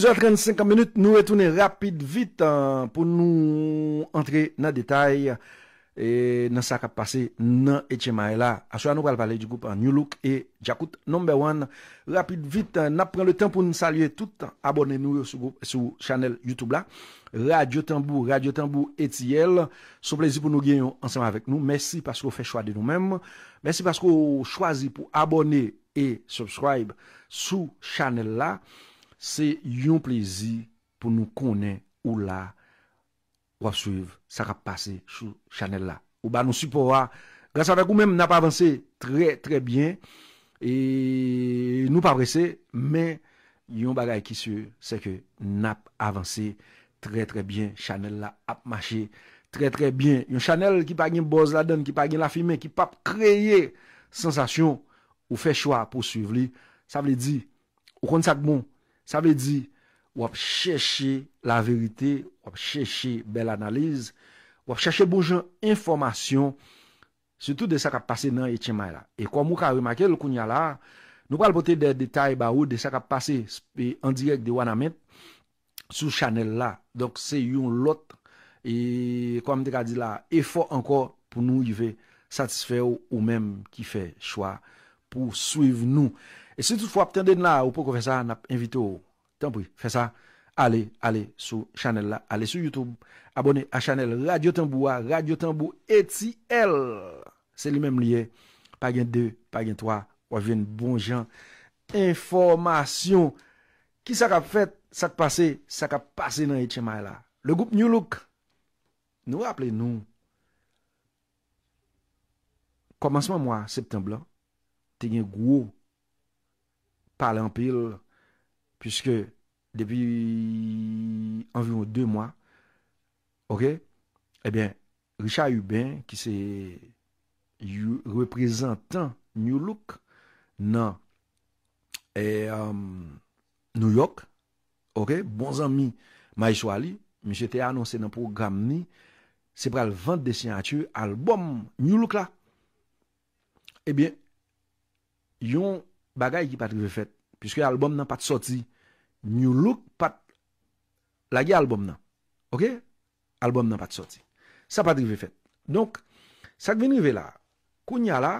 10h35, nou etounen rapide, vite, pou nou entre nan detay. E nan sa kap pase nan ete ma e la Aswa nou pral pale di goupan New Look e Jakout No. 1 Rapid vite, nan pren le ten pou ni salye tout Abone nou yo sou chanel Youtube la Radio Tambou, Radio Tambou eti el Sou plezi pou nou genyon ansama vek nou Mersi pasko fe chwa de nou menm Mersi pasko chwazi pou abone e subscribe sou chanel la Se yon plezi pou nou konen ou la Wap suive, sa kap pase chou chanel la. Ou ba nou supo wa. Gratis avèk ou mèm, nap avanse tre tre bien. E nou pa presè. Men, yon bagay ki su, se ke nap avanse tre tre bien. Chanel la ap mache tre tre bien. Yon chanel ki pa gen boz la den, ki pa gen la fime, ki pa kreye sensasyon ou fe chwa pou suive li. Sa vè di, ou kon sak bon. Sa vè di, wap chèche la verite ou chèche la verite. Wap chèche bel analize. Wap chèche boujèn informasyon. Soutout de sa kap pase nan etimay la. E kom mou ka remakè l kounya la. Nou kal pote de detay ba ou de sa kap pase. En direk de wana met. Sou chanel la. Dok se yon lot. E kom mou te ka di la. E fò ankor pou nou yve. Satisfè ou ou mèm ki fè chwa. Pou suiv nou. E sè tout fò ap tèndè nan la. Ou pou kò kè sa nap invite ou. Tèm pou fè sa. ale, ale, sou chanel la, ale sou Youtube, abone a chanel, Radio Tambou a, Radio Tambou eti el, se li mem liye, pagin 2, pagin 3, wavyen bon jan, informasyon, ki sa ka fet, sa ka pase, sa ka pase nan eti may la, le goup nyoulouk, nou rappele nou, komansman mwa, septemblan, te gen gwo, pale anpil, pyske, Depi envyon 2 mwa Ok Ebyen eh Richard Hubin Ki se Reprezentant New Look Nan E New York Ok bonz anmi ma iswa li Mi jete anonsen nan program ni Se pral vante de siyantye Album New Look la Ebyen eh Yon bagay ki patrive fet Piske album nan pat soti New Look pat la ge albom nan. Ok? Albom nan pat soti. Sa pa drive fet. Donk, sa ki ven drive la, kounya la,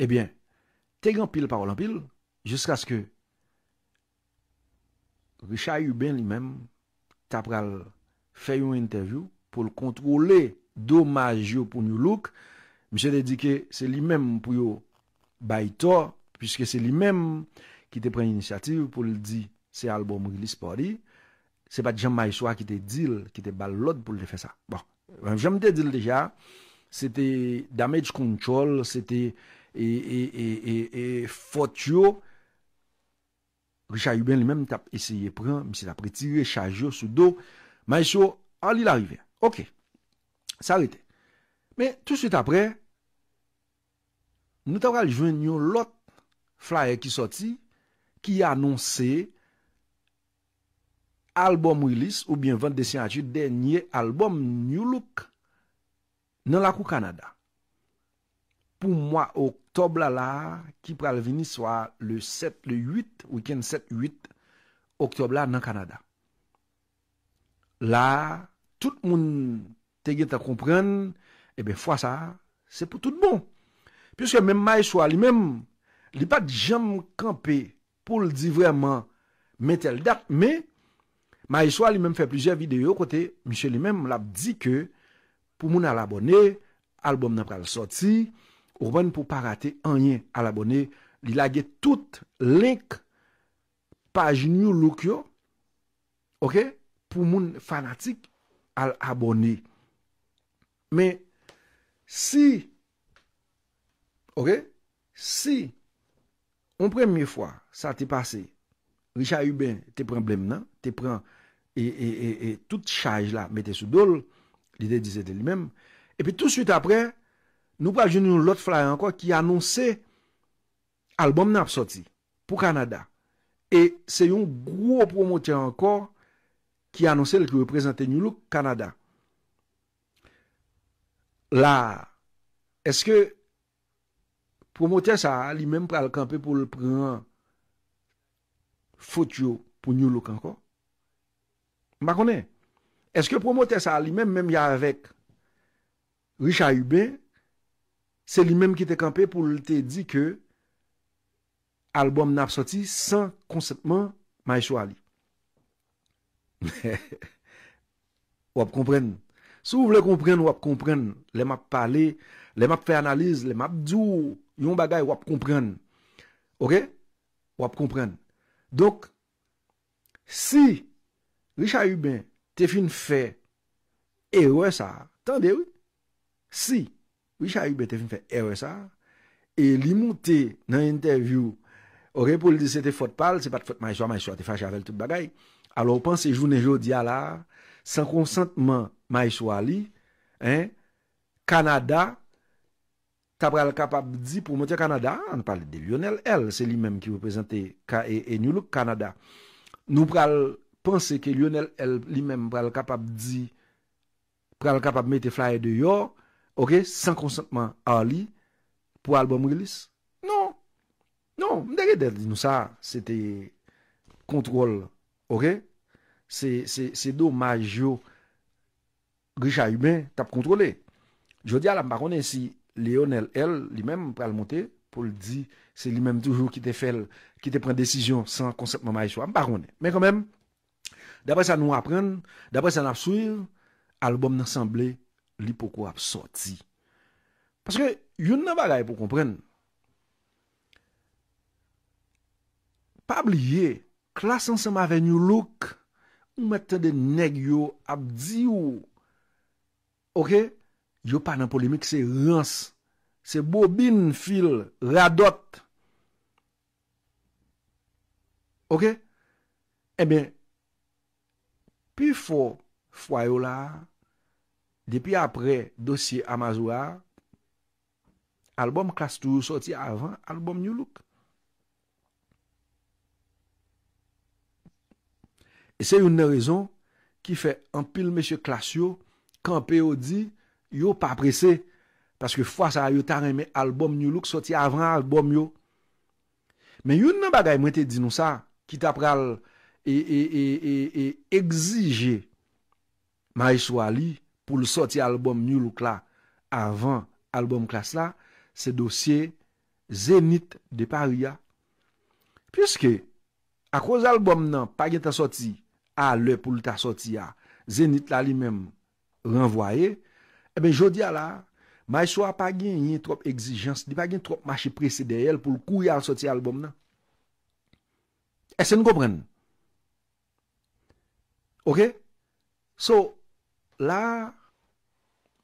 ebyen, eh tegan pil par lan pil, jiska sku, Richard Yubin li men, tapral feyoun interview, pou l kontrole do majo pou New Look, mi se dedike, se li men pou yo, bayi to, pwiske se li men, api, ki te pren inisiativ pou li di se album release pa li, se pa di jen ma yiswa ki te dil, ki te bal lot pou li te fe sa. Bon, jen mi te dil deja, se te damage control, se te e, e, e, e, e, e, e fot yo, Richard Euban li men mi tap eseye pren, mi se tap retire, Richard yo su do, ma yiswa, al li la rive. Ok, sa rete. Me, tout suite apre, nou ta pral jwen yo lot flyer ki soti, ki anonsè albom Willis ou bien 228, denye albom New Look nan lakou Kanada. Pou mwa, oktob la la, ki pral vini swa le 7, le 8, weekend 7, 8 oktob la nan Kanada. La, tout moun te gen ta kompren, ebe eh fwa sa, se pou tout moun. Piske menm ma e swa, li menm, li pat jam kampe pou l di vreman metel dap, me, ma yiswa li menm fe plijer videyo kote, miche li menm l ap di ke, pou moun al abone, albom nan pral soti, ou ban pou pa rate anyen al abone, li lage tout link, pajin nou lukyo, ok, pou moun fanatik al abone. Me, si, ok, si, moun premye fwa, sa te pase, Richard Hubin, te pren blèm nan, te pren, e, e, e, tout chaj la, mette sou dol, lide dizete li mèm, e pi tout suite apre, nou pa joun nou lot flaye anko ki anonsè albom nan ap soti, pou Kanada, e se yon gro promote anko ki anonsè lè ki wè prezente nyo lò Kanada. La, eske, Promote sa li menm pral kampe pou l preman fote yo pou nyolo kankon? Mba konen? Eske promote sa li menm menm ya avek Richard Hubin, se li menm ki te kampe pou l te di ke albom nan ap soti san konseptman ma eswa li. Wap kompren. Se wou vle kompren, wap kompren. Le map pale, le map fè analiz, le map djouw. Yon bagay wap komprende. Ok? Wap komprende. Dok, si Richard Eubin te fin fè EOSA, Tande wè? Si Richard Eubin te fin fè EOSA, E li mouté nan interview, Orè pou li dise te fote pal, Se pa te fote maïswa maïswa, Te fache avèl tout bagay, Alò pan se jounen jò diya la, San konsantman maïswa li, Kanada, ta pral kapab di pou mwete Kanada, an pali de Lionel L, se li menm ki weprezenti, e nyolouk Kanada, nou pral pense ke Lionel L, li menm pral kapab di, pral kapab mete flyer de yo, ok, san konsantman Ali, pou Alba Mugelis, non, non, mdere del di nou sa, se te kontrol, ok, se do majo, Grisha Yubin, tap kontrole, jodi ala mbarone si, Leonel el li menm pral monte pou li di se li menm toujou ki te pren desijyon san konseptman maye chwa. Mpa konen. Men kon menm, dapre sa nou apren, dapre sa napsouir, albom nan sanble li pou kwa ap soti. Paske yon nan bagay pou kompren. Pab li ye, klasan se ma ven yon louk, ou mette de neg yon ap di yon. Ok? Yo pa nan polemik se rans. Se bobin fil radot. Ok? E eh ben, pi fo fwayo la, depi apre dosye amazoua, albom klas toujou soti avan, albom nyolouk. E se yon ne rezon, ki fe an pil meche klas yo, kan pe yo di, yo pa presè, paske fwa sa yo tan reme albom nyolouk soti avran albom yo. Men yon nan bagay mwete dinou sa, ki tapral, e, e, e, e, e, e, egzije ma yiswa li pou l soti albom nyolouk la avran albom klas la, se dosye Zenit de Paria. Piske, ak waz albom nan, pa gen ta soti, a le pou l ta soti ya, Zenit la li mem renvoye, Ebe eh jodi ala, may sou a pa gen yon trope exijans, di pa gen trope machi presi de yel pou l kou yal soti albom nan. E se nou gopren. Ok? So, la,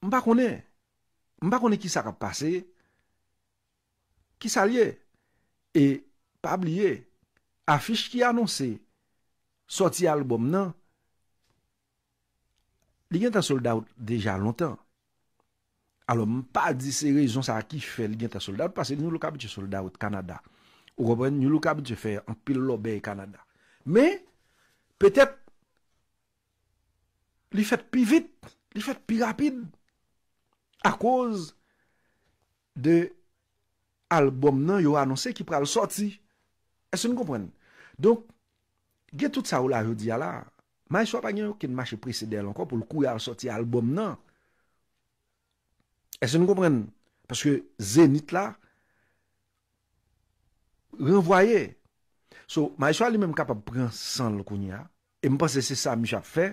mba konen, mba konen ki sa ka pase, ki sa liye, e pa bliye, afish ki anonsi soti albom nan, li gen tan solda ou deja lontan. alo m pa di se rezon sa a ki fe l gen ta soldat, pase nou lo kabite soldat wot Kanada. Ou repren, nou lo kabite fe an pil lobe Kanada. Me, petep, li fet pi vit, li fet pi rapid, a koz de albom nan yo anonse ki pre al soti. E se nou kompren. Donk, gen tout sa ou la jodi ala, ma yon so pa gen yo kin mache pre sede al anko pou l kou ya al soti albom nan, E se nou kompren, paske zenit la, renvoye. So, ma eswa li men m kapap pren san lakoun ya, e m pa se se sa mi chap fe,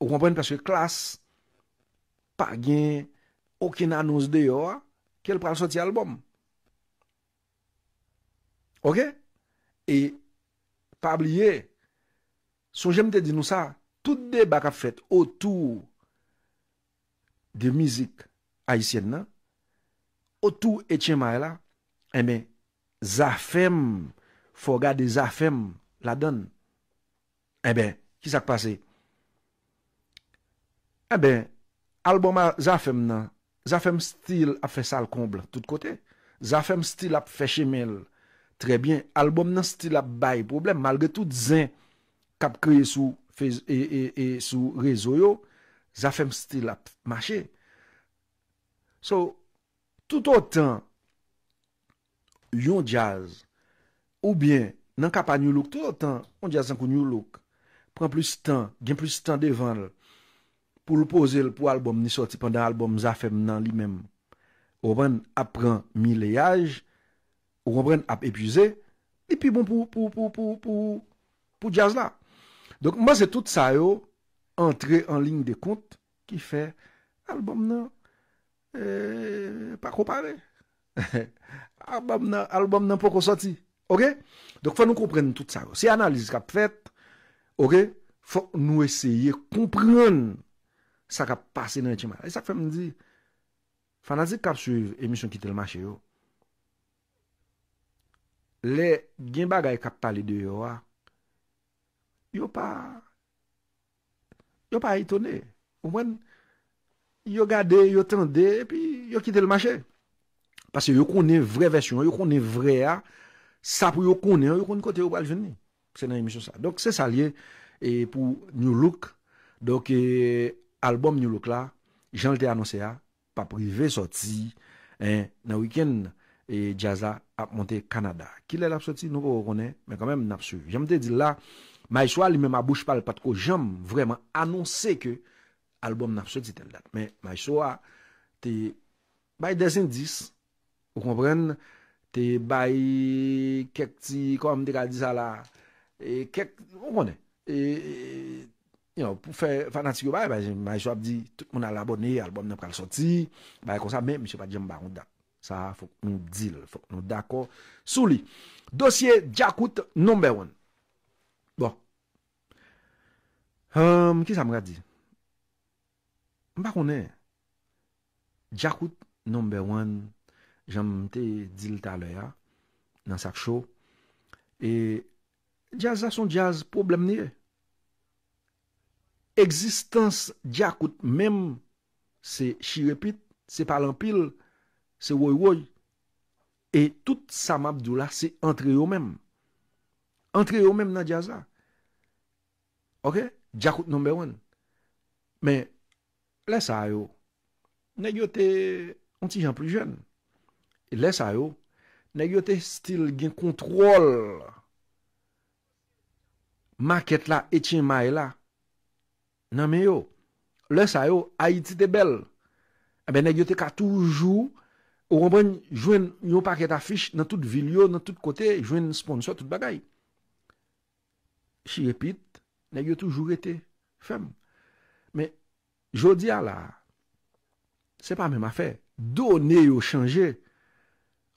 ou kompren paske klas, pa gen, okina nou se deyo, ke l pral soti albom. Ok? E, pa bliye, son jemte di nou sa, tout de baka fet, otou, de mizik, ayisyen nan, otou etyema e la, e eh ben, zafem, foga de zafem, la don, e eh ben, kisak pase, e eh ben, alboma zafem nan, zafem stil ap fesal komble, tout kote, zafem stil ap feshe mel, trebyen, albom nan stil ap bay problem, malge tout zin, kap kreye sou, e, e, e, sou rezo yo, zafem stil ap mache, So, tout ou tan yon jazz ou bien nan kapa new look, tout ou tan yon jazz an kou new look, pren plus tan, gen plus tan devan pou lupoze l pou albom ni soti pandan albom zafem nan li men. Ou ren ap pren mileyaj, ou ren ap epuze, e pi bon pou, pou, pou, pou, pou, pou jazz la. Donk mwen se tout sa yo entre en lin de kont ki fe albom nan jazz. E, pa kopare Album nan pou kosoti Ok Fon nou kompren tout sa Se analize kap fet Fon nou esye kompren Sa kap pase nan chema Fon e nazi kap su emisyon ki tel mache yo Le gen bagay kap tali de yo wa Yo pa Yo pa itone Ouwen yo gade, yo tende, yo kite le mache. Pase yo konen vre versyon, yo konen vre a, sa pou yo konen, yo konen kote yo pral jenye. Se nan emisyon sa. Donk se sa liye e pou New Look, donk e, albom New Look la, jan lte anonse a, pa prive soti, nan wiken e jaza ap monte Kanada. Ki lè la soti, nou konen, men kanmen napsu. Jan lte di la, ma iswa li men mabouche pal patko, jen vreman anonse ke Albom nan fsoti tel dat. Men, maishwa te bay desin dis. Ou kompren? Te bay kek ti kom di kal dis ala. E kek, ou konen? E, you know, pou fè fanatik yo bay, maishwa di, moun ala abone, albom nan fkal soti. Bay konsa, men, mishwa pa di mba ou dan. Sa fok nou dil, fok nou dako. Sou li, dosye jakout number one. Bo. E, mki sa mwadi di? Mpa konè. Djakout number one. Jaman te dil talè ya. Nan sak chou. E. Djaz a son djaz problem ni e. Eksistans djakout mem. Se shirepit. Se palampil. Se woy woy. E tout samab djou la. Se entre yo mem. Entre yo mem nan djaz a. Ok. Djakout number one. Men. Lè sa yo, nè gyo te an ti jan pli jen. Lè sa yo, nè gyo te stil gen kontrol maket la, etin may la. Nan men yo. Lè sa yo, ayitite bel. Ebe eh nè gyo te ka toujou ou rembè jwen yo paket afish nan tout vil yo, nan tout kote jwen sponsor tout bagay. Chi repit, nè gyo toujou rete fem. Mè Jodi ala, se pa men ma fe, do ne yo chanje,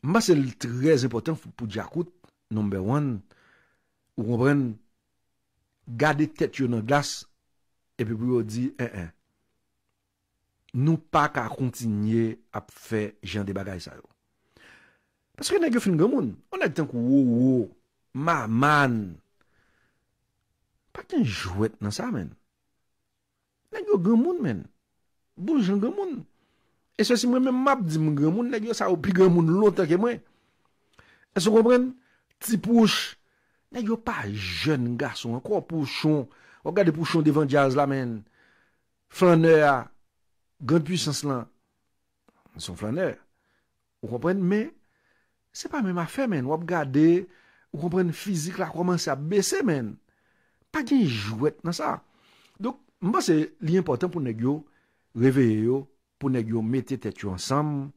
ma se l trez impotant pou di akout, nombe wan, ou kompren, gade tet yo nan glas, epi pou yo di, en eh, en, eh. nou pa ka kontinye ap fe jan de bagay sa yo. Paske nan ge fin gen moun, an aditen kou wou wou, ma man, pa ken jwet nan sa men. Nèk yo gen moun men. Boul jen gen moun. E se si mwen men map di moun gen moun. Nèk yo sa ou pli gen moun loutan ke mwen. E se ou kompren. Ti pouche. Nèk yo pa jen garson. Kwa pouchon. Ou gade pouchon devan jazz la men. Flaner. Grand puissance lan. Son flaner. Ou kompren. Men. Se pa men ma fe men. Ou ap gade. Ou kompren. Fizik la komanse a bese men. Pa gen jouet nan sa. Dok. Mba se li important pou nek yo reveye yo, pou nek yo mette tetyo ansam,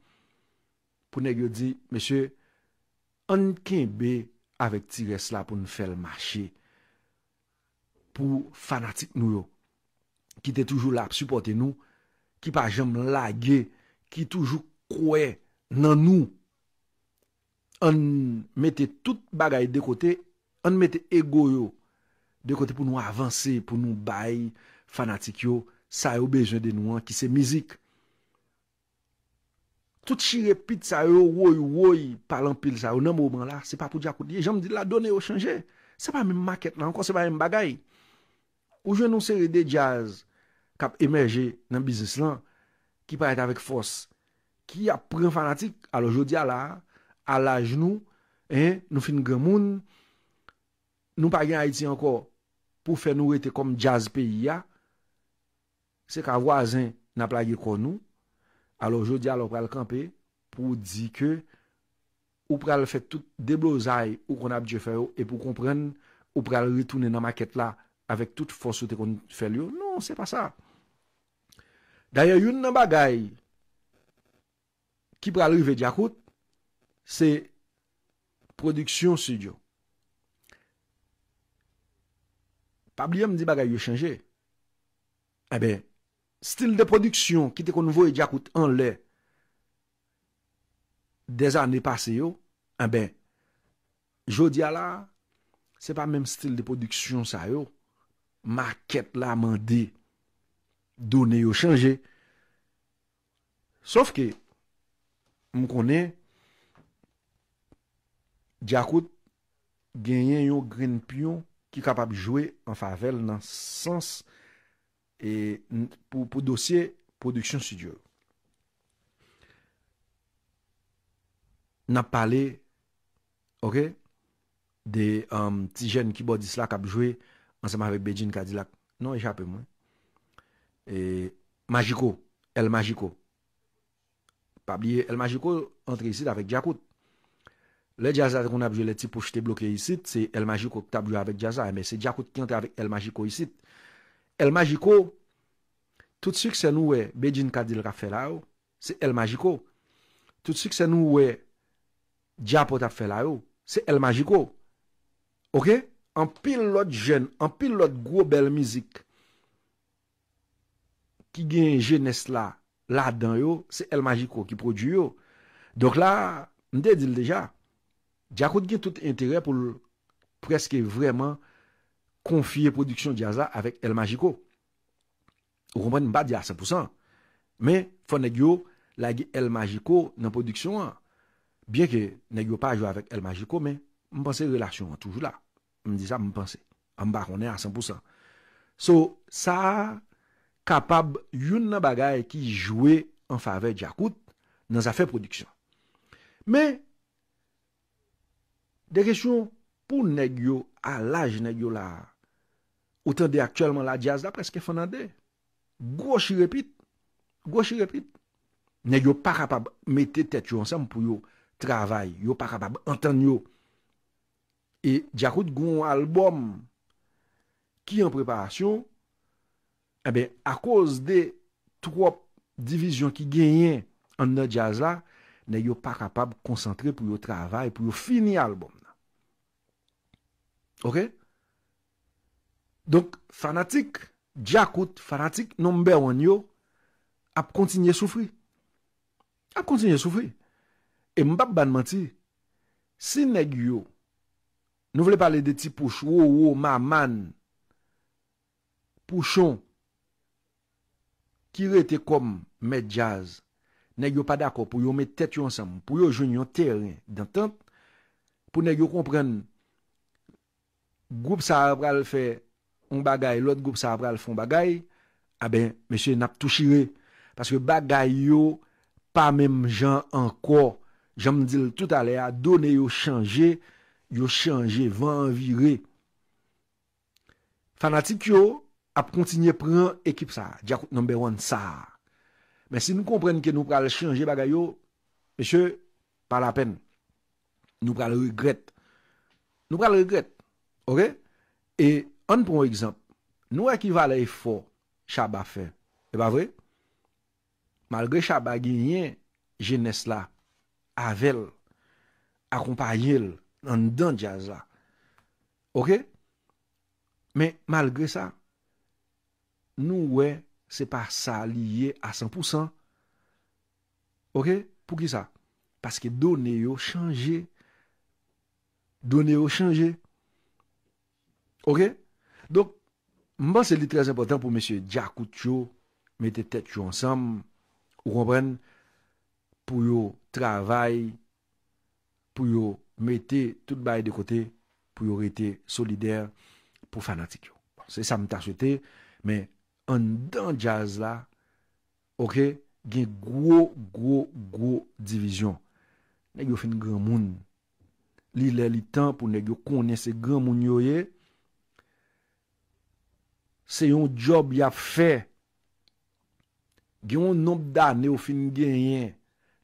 pou nek yo di, mesye, an kenbe avèk tigre sla pou nou fèl mâche pou fanatik nou yo, ki te toujou lap supporte nou, ki pa jèm lage, ki toujou kouè nan nou. An mette tout bagay de kote, an mette ego yo, de kote pou nou avanse, pou nou baye, Fanatik yo, sa yo bejwen de nou an ki se mizik. Tout chirepit sa yo, woy woy, palan pil sa yo, nan mouman la, se pa pou diakou diye. Jom di la donen yo chanje, se pa mwen maket nan, ankon se pa mwen bagay. Ou jwen nou se re de jazz, kap emerje nan bizis lan, ki pa ete avek fos, ki apren fanatik, alo jodi ala, ala jnou, nou fin gen moun, nou pa gen Haiti ankon, pou fe nou rete kom jazz peyi ya, Se ka vwazen na plage konou, alo jodi alo pral kampe, pou di ke, ou pral fet tout deblozay ou kon ap di feyo, e pou kompren, ou pral ritounen nan maket la, avek tout fosote konou feyo, non, se pa sa. Daye yon nan bagay, ki pral rive di akout, se, produksyon si di yo. Pabli yon mdi bagay yo chanje, e be, Stil de produksyon, kitè kon nou voye Djakout an lè, des anè pase yo, an eh ben, jodi ala, se pa menm stil de produksyon sa yo, ma ket la man de, donè yo chanje. Sof ke, m konè, Djakout, genyen yo Green Pion, ki kapab jwe an favel nan sens e pou dosye produksyon si diyo nan pale ok de um, ti jen ki bo dis la ki ap jwe anseman vek bejin ki ap jwe nan e chapem e magiko el magiko pa bliye el magiko entre isi avek jakout le jazare kon ap jwe le ti pochete blokye isi se el magiko ki tab jwe avek jazare se jakout ki entre avek el magiko isi El magiko, tout sik se nou we, bedjin kadil ka fe la yo, se el magiko. Tout sik se nou we, diapot a fe la yo, se el magiko. Ok? An pil lot jen, an pil lot grobel mizik ki gen jen es la, la dan yo, se el magiko ki produ yo. Dok la, mde dil deja, diakot gen tout entere pou preske vreman... konfye produksyon di aza avek El Magico. Ou kompany mba di a 100%. Men, fwa negyo, la gi El Magico nan produksyon an. Bien ki negyo pa jwa avek El Magico, men, mpense relasyon an toujou la. Mdi sa mpense. Mba konen a 100%. So, sa kapab yun nan bagay ki jwe an fave di akout nan zafè produksyon. Men, de kresyon pou negyo alaj negyo la Ou tan de aktuelman la jaz la preske fonande. Gouche repit. Gouche repit. Ne yo pa kapab mette tet yo ansem pou yo travay. Yo pa kapab anten yo. E diakout goun albom ki en preparasyon ebe eh a koz de trope divizyon ki genyen an nan jaz la ne yo pa kapab koncentre pou yo travay, pou yo fini albom na. Ok? Donk, fanatik, dja kout, fanatik, nou mbe wanyo, ap kontinye soufri. Ap kontinye soufri. E mbap banman ti, si neg yo, nou vle pale de ti pouch, wou, wou, ma, man, pouchon, ki rete kom, me, jazz, neg yo pa dako pou yo me tet yon sem, pou yo joun yon teren, dan tent, pou neg yo kompren, goup sa ap kal fe, Un bagay lout goup sa ap ral fon bagay A ah ben, mesye nap tou shire Paske bagay yo Pa mem jan anko Jam dil tout ale a Done yo chanje Yo chanje van vire Fanatik yo Ap kontinye pran ekip sa Jakout number one sa Men si nou komprenn ke nou pral chanje bagay yo Mesye, pa la pen Nou pral regret Nou pral regret Ok, e An pou mwen ekzamp, nou e kivalay e fo chaba fe. E ba vre? Malgre chaba genyen, jen es la. Avel. Akompayel. An dan jaz la. Ok? Men malgre sa, nou e se pa sa liye a 100%. Ok? Pou ki sa? Paske do ne yo chanje. Do ne yo chanje. Ok? Ok? Donk, mba se li trez impotant pou mèche Jakout yo, mette tet yo ansam, ou kompren pou yo travay pou yo mette tout bay de kote pou yo rete solider pou fanatik yo. Bon, se sa mta chete mè, an dan jazz la ok, gen gwo, gwo, gwo divizyon. Nèk yo fin gwen moun. Li lè li tan pou nèk yo konese gwen moun yo ye Se yon job ya fe Gyon nop da ne ou fin genyen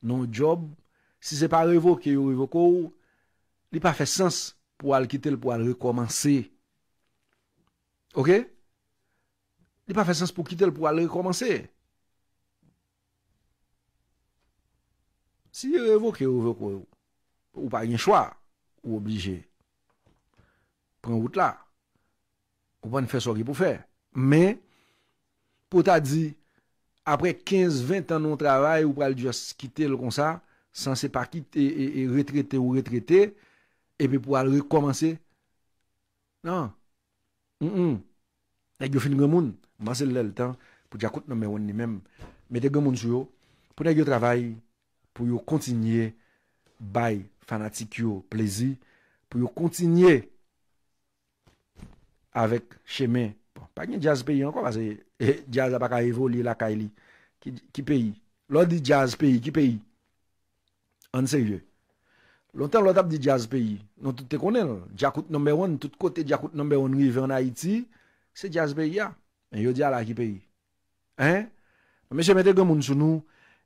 Non job Si se pa revoke ou revoko ou Li pa fe sens pou al kitel pou al rekomansi Ok? Li pa fe sens pou kitel pou al rekomansi Si revoke ou revoko ou Ou pa yon chwa ou oblije Pren wout la Ou pa ni fe so ki pou fe Men, pou ta di, apre 15-20 an nou travay, ou pou al diyo skite l kon sa, san se pa kite, e retrete ou retrete, epi pou al rekomansi, nan, nè, pou nan yo fin gen moun, mwansel lè l tan, pou di akout nan mè wè ni mèm, pou nan yo travay, pou yo kontinye, bay fanatik yo plezi, pou yo kontinye, avek chemè, Pa gen jazz peyi ankon pa se Jazz apaka evo li lakay li Ki peyi Lò di jazz peyi ki peyi Ansevye Lò ten lò tap di jazz peyi Non tout te konen lò Jakout nombè one Tout kote jakout nombè one Nwi ve an Haiti Se jazz peyi ya En yo di ala ki peyi En Mèche mète gèmoun sou nou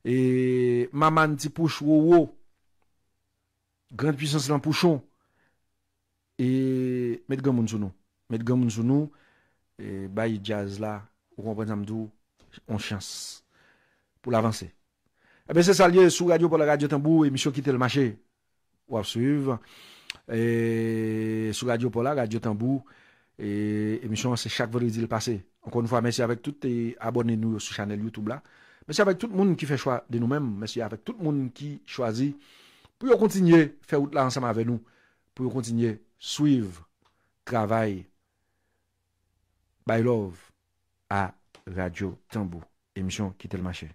E Maman ti pouche wou wou Grand puissance lan pouchon E Mète gèmoun sou nou Mète gèmoun sou nou Et jazz là, ou comprenez on chance pour l'avancer. Eh bien, c'est ça lié sous Radio pour la Radio Tambour, émission quitter le marché. Ou à suivre. Et sous Radio pour la Radio Tambour, et émission c'est chaque vendredi le passé. Encore une fois, merci avec tout et abonnés nous sur chaîne YouTube là. Merci avec tout le monde qui fait choix de nous-mêmes. Merci avec tout le monde qui choisit pour continuer à faire route là ensemble avec nous. Pour continuer à suivre, travail Baylov a Radio Tambou, emisyon Kitele Mache.